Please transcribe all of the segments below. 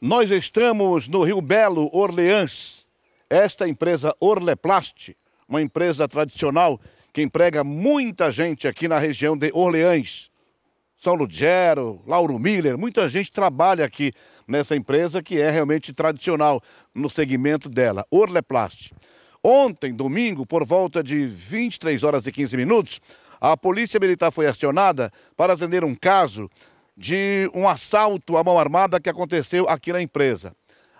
Nós estamos no Rio Belo, Orleans. Esta empresa Orleplast, uma empresa tradicional que emprega muita gente aqui na região de Orleans. São Lugero, Lauro Miller, muita gente trabalha aqui nessa empresa que é realmente tradicional no segmento dela, Orleplast. Ontem, domingo, por volta de 23 horas e 15 minutos, a Polícia Militar foi acionada para atender um caso de um assalto à mão armada que aconteceu aqui na empresa.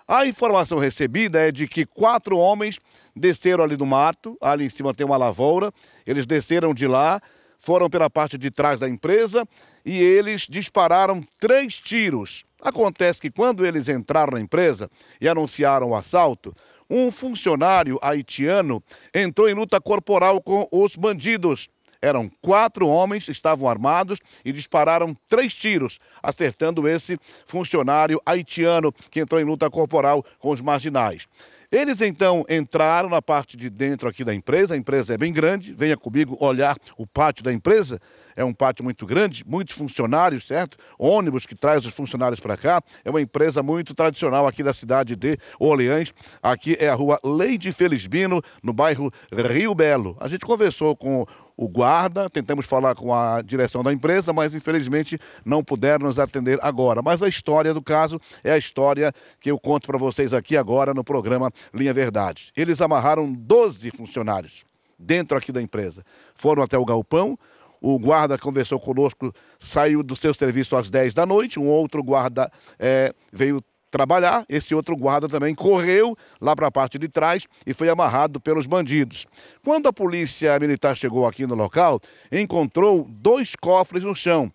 A informação recebida é de que quatro homens desceram ali do mato, ali em cima tem uma lavoura, eles desceram de lá, foram pela parte de trás da empresa e eles dispararam três tiros. Acontece que quando eles entraram na empresa e anunciaram o assalto, um funcionário haitiano entrou em luta corporal com os bandidos eram quatro homens, estavam armados e dispararam três tiros, acertando esse funcionário haitiano que entrou em luta corporal com os marginais. Eles então entraram na parte de dentro aqui da empresa, a empresa é bem grande, venha comigo olhar o pátio da empresa. É um pátio muito grande, muitos funcionários, certo? Ônibus que traz os funcionários para cá. É uma empresa muito tradicional aqui da cidade de Orleans. Aqui é a rua Leide Felizbino, no bairro Rio Belo. A gente conversou com o guarda, tentamos falar com a direção da empresa, mas infelizmente não puderam nos atender agora. Mas a história do caso é a história que eu conto para vocês aqui agora no programa Linha Verdade. Eles amarraram 12 funcionários dentro aqui da empresa. Foram até o galpão, o guarda conversou conosco, saiu do seu serviço às 10 da noite, um outro guarda é, veio trabalhar, esse outro guarda também correu lá para a parte de trás e foi amarrado pelos bandidos. Quando a polícia militar chegou aqui no local, encontrou dois cofres no chão.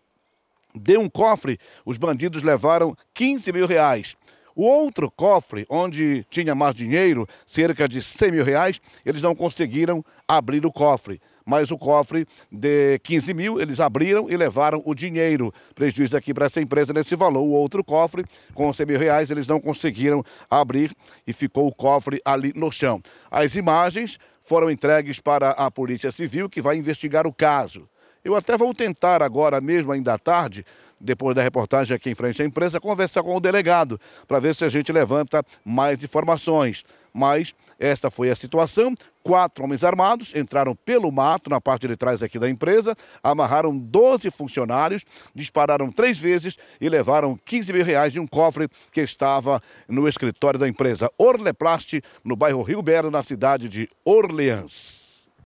De um cofre, os bandidos levaram 15 mil reais. O outro cofre, onde tinha mais dinheiro, cerca de 100 mil reais, eles não conseguiram abrir o cofre mas o cofre de 15 mil eles abriram e levaram o dinheiro. Prejuízo aqui para essa empresa nesse valor. O outro cofre, com 100 mil reais, eles não conseguiram abrir e ficou o cofre ali no chão. As imagens foram entregues para a Polícia Civil, que vai investigar o caso. Eu até vou tentar agora mesmo, ainda à tarde, depois da reportagem aqui em frente à empresa, conversar com o delegado para ver se a gente levanta mais informações mas esta foi a situação. Quatro homens armados entraram pelo mato, na parte de trás aqui da empresa, amarraram 12 funcionários, dispararam três vezes e levaram 15 mil reais de um cofre que estava no escritório da empresa Orleplast, no bairro Rio Belo, na cidade de Orleans.